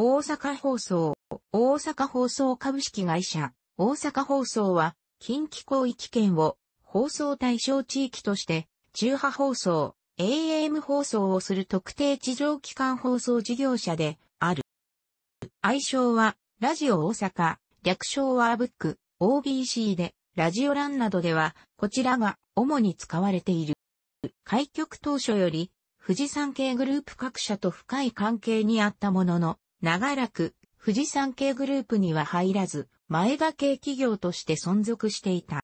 大阪放送、大阪放送株式会社、大阪放送は、近畿広域圏を放送対象地域として、中波放送、AM 放送をする特定地上機関放送事業者である。愛称は、ラジオ大阪、略称はアブック、OBC で、ラジオ欄などでは、こちらが主に使われている。開局当初より、富士山系グループ各社と深い関係にあったものの、長らく、富士山系グループには入らず、前田系企業として存続していた。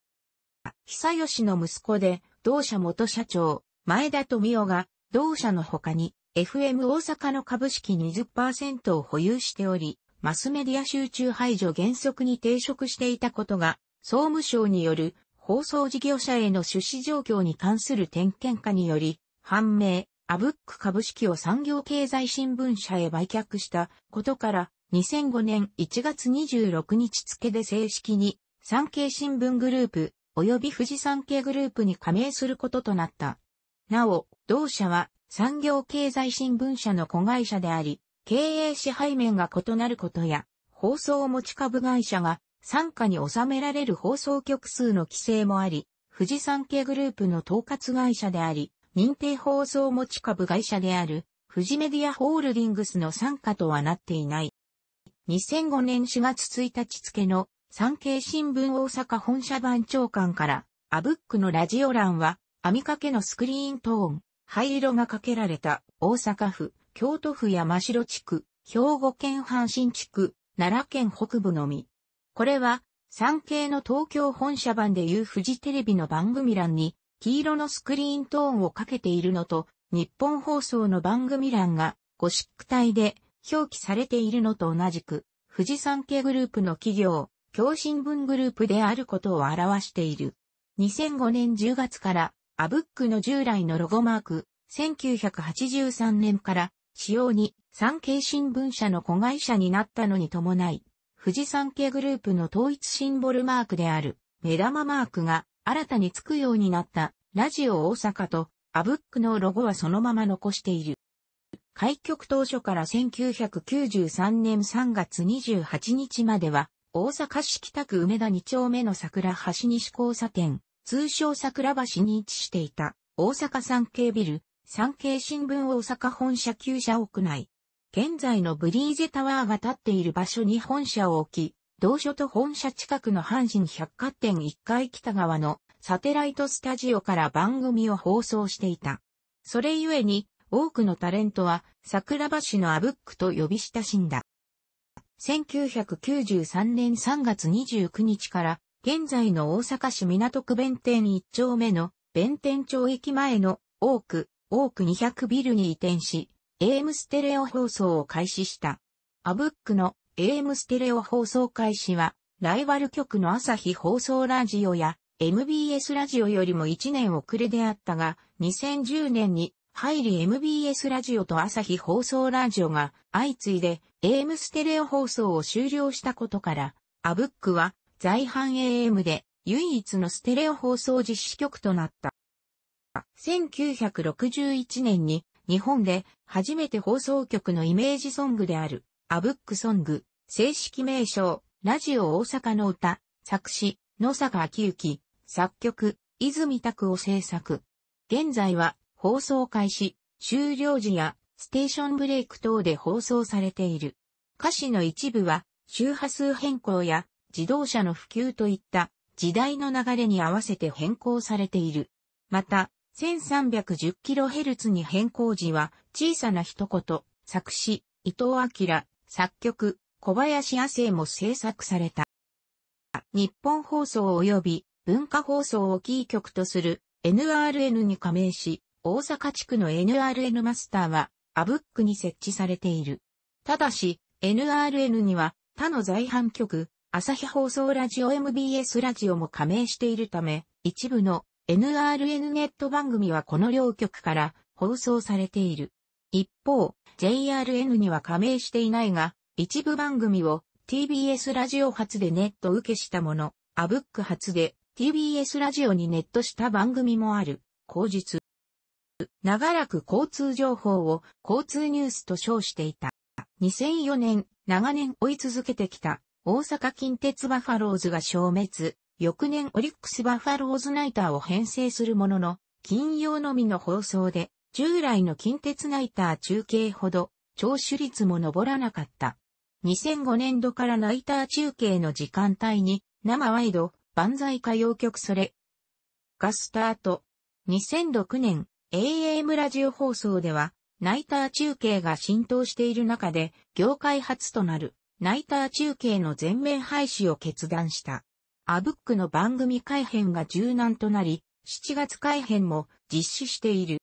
久吉の息子で、同社元社長、前田富夫が、同社の他に、FM 大阪の株式20%を保有しており、マスメディア集中排除原則に抵触していたことが、総務省による放送事業者への出資状況に関する点検下により、判明、アブック株式を産業経済新聞社へ売却したことから、2005年1月26日付で正式に、産経新聞グループ、及び富士産経グループに加盟することとなった。なお、同社は産業経済新聞社の子会社であり、経営支配面が異なることや、放送持ち株会社が参加に収められる放送局数の規制もあり、富士産経グループの統括会社であり、認定放送持ち株会社である、富士メディアホールディングスの参加とはなっていない。2005年4月1日付の産経新聞大阪本社版長官から、アブックのラジオ欄は、網掛けのスクリーントーン、灰色がかけられた、大阪府、京都府山城地区、兵庫県阪神地区、奈良県北部のみ。これは、産経の東京本社版でいうフジテレビの番組欄に、黄色のスクリーントーンをかけているのと、日本放送の番組欄がゴシック体で表記されているのと同じく、富士山系グループの企業、京新聞グループであることを表している。2005年10月から、アブックの従来のロゴマーク、1983年から使用に産経新聞社の子会社になったのに伴い、富士山系グループの統一シンボルマークである目玉マークが新たに着くようになったラジオ大阪とアブックのロゴはそのまま残している。開局当初から1993年3月28日までは、大阪市北区梅田2丁目の桜橋西交差点、通称桜橋に位置していた、大阪産経ビル、産経新聞大阪本社旧社屋内。現在のブリーゼタワーが建っている場所に本社を置き、同所と本社近くの阪神百貨店1階北側のサテライトスタジオから番組を放送していた。それゆえに、多くのタレントは桜橋のアブックと呼び親しんだ。1993年3月29日から現在の大阪市港区弁天1丁目の弁天町駅前の多く、多く200ビルに移転し、AM ステレオ放送を開始した。アブックの AM ステレオ放送開始は、ライバル局の朝日放送ラジオや MBS ラジオよりも1年遅れであったが、2010年に入り MBS ラジオと朝日放送ラジオが相次いで AM ステレオ放送を終了したことから、アブックは在阪 AM で唯一のステレオ放送実施局となった。1961年に日本で初めて放送局のイメージソングであるアブックソング、正式名称、ラジオ大阪の歌、作詞、野坂昭之、作曲、泉拓を制作。現在は放送開始、終了時やステーションブレイク等で放送されている。歌詞の一部は周波数変更や自動車の普及といった時代の流れに合わせて変更されている。また、1310kHz に変更時は小さな一言、作詞、伊藤明、作曲、小林亜生も制作された。日本放送及び文化放送をキー局とする NRN に加盟し、大阪地区の NRN マスターは、アブックに設置されている。ただし、NRN には他の在阪局、朝日放送ラジオ MBS ラジオも加盟しているため、一部の NRN ネット番組はこの両局から放送されている。一方、JRN には加盟していないが、一部番組を TBS ラジオ発でネット受けしたもの、アブック発で TBS ラジオにネットした番組もある、後日。長らく交通情報を交通ニュースと称していた。2004年、長年追い続けてきた大阪近鉄バファローズが消滅、翌年オリックスバファローズナイターを編成するものの、金曜のみの放送で従来の近鉄ナイター中継ほど聴取率も上らなかった。2005年度からナイター中継の時間帯に生ワイド万歳歌謡曲それがスタート。2006年 AM ラジオ放送ではナイター中継が浸透している中で業界初となるナイター中継の全面廃止を決断した。アブックの番組改編が柔軟となり、7月改編も実施している。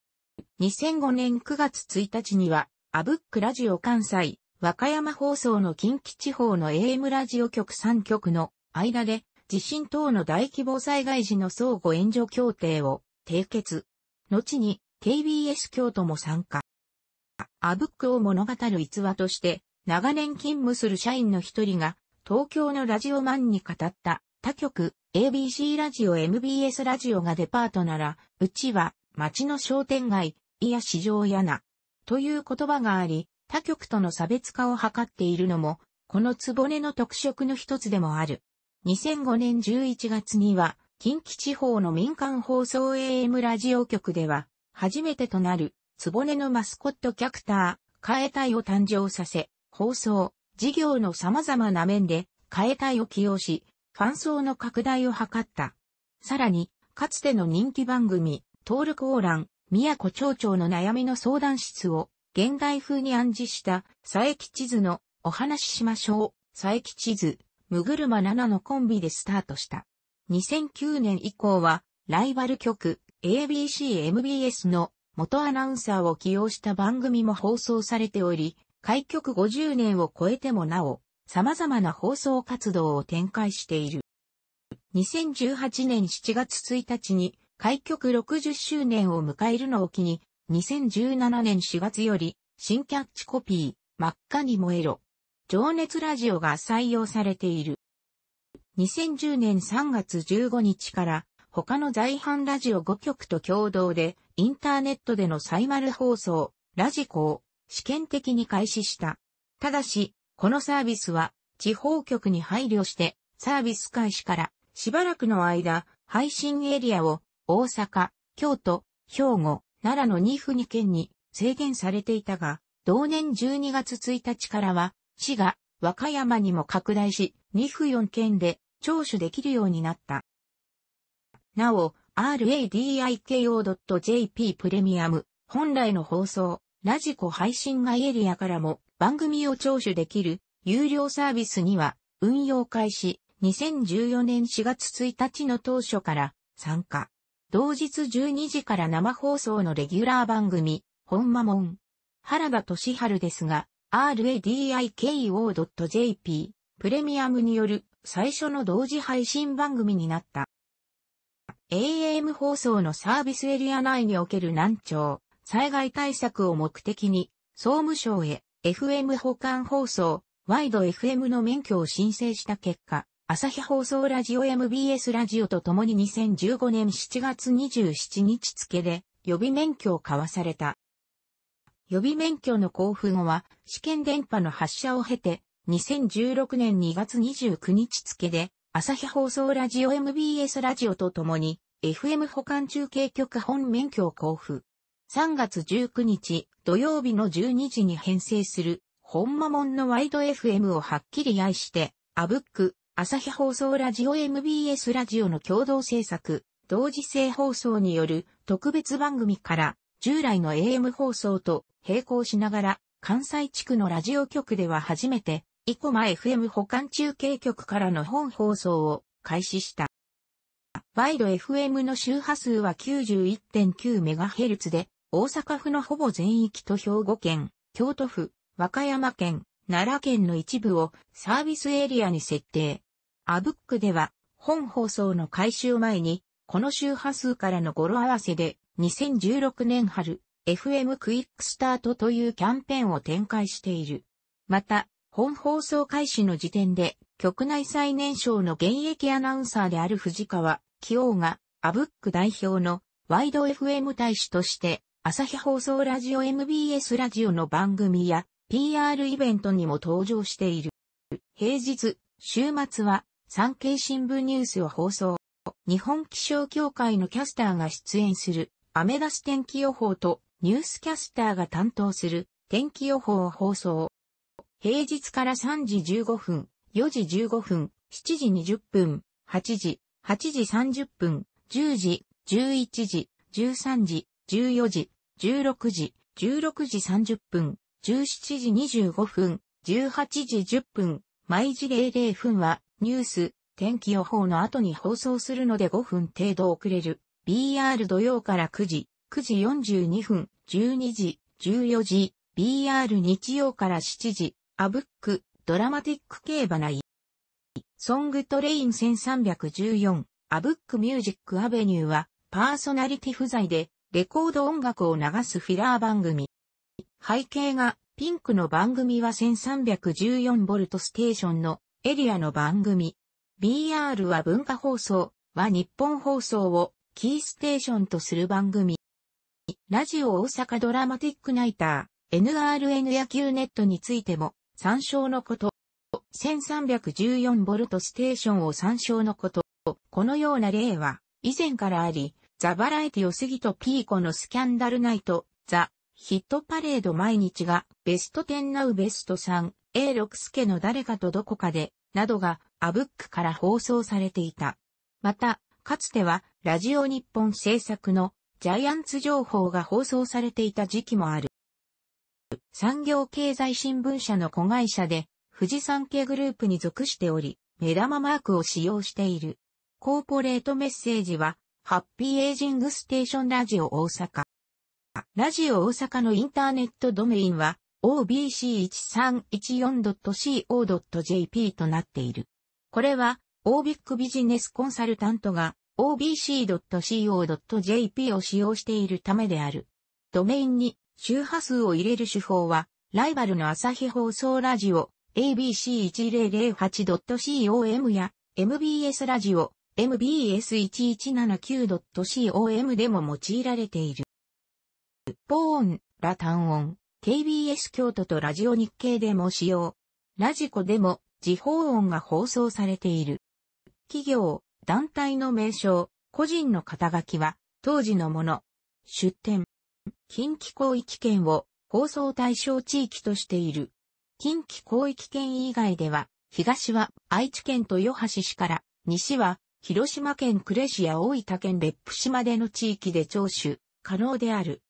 2005年9月1日には、アブックラジオ関西、和歌山放送の近畿地方の AM ラジオ局3局の間で、地震等の大規模災害時の相互援助協定を締結。後に KBS 京都も参加。アブックを物語る逸話として、長年勤務する社員の一人が、東京のラジオマンに語った他局 ABC ラジオ MBS ラジオがデパートなら、うちは街の商店街、いや市場やな、という言葉があり、他局との差別化を図っているのも、この局の特色の一つでもある。2005年11月には、近畿地方の民間放送 AM ラジオ局では、初めてとなる、局のマスコットキャクター、カエタイを誕生させ、放送、事業の様々な面で、カエタイを起用し、ファン層の拡大を図った。さらに、かつての人気番組、トールコーラン、宮古町長の悩みの相談室を現代風に暗示した佐伯地図のお話ししましょう。佐伯地図、むぐるま7のコンビでスタートした。2009年以降はライバル局 ABC-MBS の元アナウンサーを起用した番組も放送されており、開局50年を超えてもなお、様々な放送活動を展開している。2018年7月1日に開局60周年を迎えるのを機に、2017年4月より、新キャッチコピー、真っ赤に燃えろ。情熱ラジオが採用されている。2010年3月15日から、他の在阪ラジオ5局と共同で、インターネットでのサイマル放送、ラジコを試験的に開始した。ただし、このサービスは、地方局に配慮して、サービス開始から、しばらくの間、配信エリアを大阪、京都、兵庫、奈良の2府2県に制限されていたが、同年12月1日からは、市が和歌山にも拡大し、2府4県で聴取できるようになった。なお、radiko.jp プレミアム、本来の放送、ラジコ配信外エリアからも番組を聴取できる有料サービスには運用開始2014年4月1日の当初から参加。同日12時から生放送のレギュラー番組、本間モン原田俊春ですが、radiko.jp プレミアムによる最初の同時配信番組になった。AM 放送のサービスエリア内における難聴、災害対策を目的に、総務省へ FM 保管放送、ワイド FM の免許を申請した結果、朝日放送ラジオ MBS ラジオとともに2015年7月27日付で予備免許を交わされた。予備免許の交付後は試験電波の発射を経て2016年2月29日付で朝日放送ラジオ MBS ラジオとともに FM 保管中継局本免許を交付。3月19日土曜日の12時に編成する本間門のワイド FM をはっきり愛して、アブック、朝日放送ラジオ MBS ラジオの共同制作、同時性放送による特別番組から従来の AM 放送と並行しながら関西地区のラジオ局では初めて、イコマ FM 保管中継局からの本放送を開始した。ワイド FM の周波数は 91.9MHz で、大阪府のほぼ全域と兵庫県、京都府、和歌山県、奈良県の一部をサービスエリアに設定。アブックでは、本放送の開始を前に、この周波数からの語呂合わせで、2016年春、FM クイックスタートというキャンペーンを展開している。また、本放送開始の時点で、局内最年少の現役アナウンサーである藤川、清王が、アブック代表のワイド FM 大使として、朝日放送ラジオ MBS ラジオの番組や、PR イベントにも登場している。平日、週末は産経新聞ニュースを放送。日本気象協会のキャスターが出演するアメダス天気予報とニュースキャスターが担当する天気予報を放送。平日から3時15分、4時15分、7時20分、8時、8時30分、10時、11時、13時、14時、16時、16時30分、17時25分、18時10分、毎時00分は、ニュース、天気予報の後に放送するので5分程度遅れる。BR 土曜から9時、9時42分、12時、14時、BR 日曜から7時、アブック、ドラマティック競馬内。ソングトレイン1314、アブックミュージックアベニューは、パーソナリティ不在で、レコード音楽を流すフィラー番組。背景がピンクの番組は 1314V ステーションのエリアの番組。BR は文化放送は日本放送をキーステーションとする番組。ラジオ大阪ドラマティックナイター NRN 野球ネットについても参照のこと。1314V ステーションを参照のこと。このような例は以前からあり、ザ・バラエティを過ぎとピーコのスキャンダルナイト、ザ・ヒットパレード毎日がベスト10ナウベスト3、A6 助の誰かとどこかで、などがアブックから放送されていた。また、かつてはラジオ日本制作のジャイアンツ情報が放送されていた時期もある。産業経済新聞社の子会社で富士山系グループに属しており、目玉マークを使用している。コーポレートメッセージは、ハッピーエイジングステーションラジオ大阪。ラジオ大阪のインターネットドメインは obc1314.co.jp となっている。これは OBIC ビジネスコンサルタントが obc.co.jp を使用しているためである。ドメインに周波数を入れる手法は、ライバルの朝日放送ラジオ abc1008.com や MBS ラジオ mbs1179.com でも用いられている。ポ方音、ラ単音、KBS 京都とラジオ日経でも使用。ラジコでも、時報音が放送されている。企業、団体の名称、個人の肩書きは、当時のもの。出展。近畿広域圏を放送対象地域としている。近畿広域圏以外では、東は愛知県豊橋市から、西は広島県呉市や大分県別府市までの地域で聴取可能である。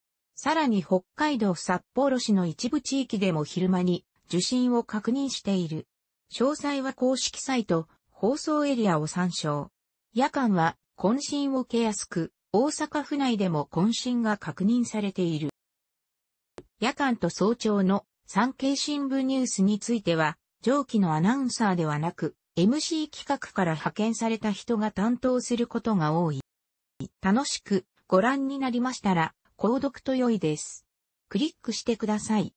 さらに北海道札幌市の一部地域でも昼間に受信を確認している。詳細は公式サイト、放送エリアを参照。夜間は渾身を受けやすく、大阪府内でも渾身が確認されている。夜間と早朝の産経新聞ニュースについては、上記のアナウンサーではなく、MC 企画から派遣された人が担当することが多い。楽しくご覧になりましたら、購読と良いです。クリックしてください。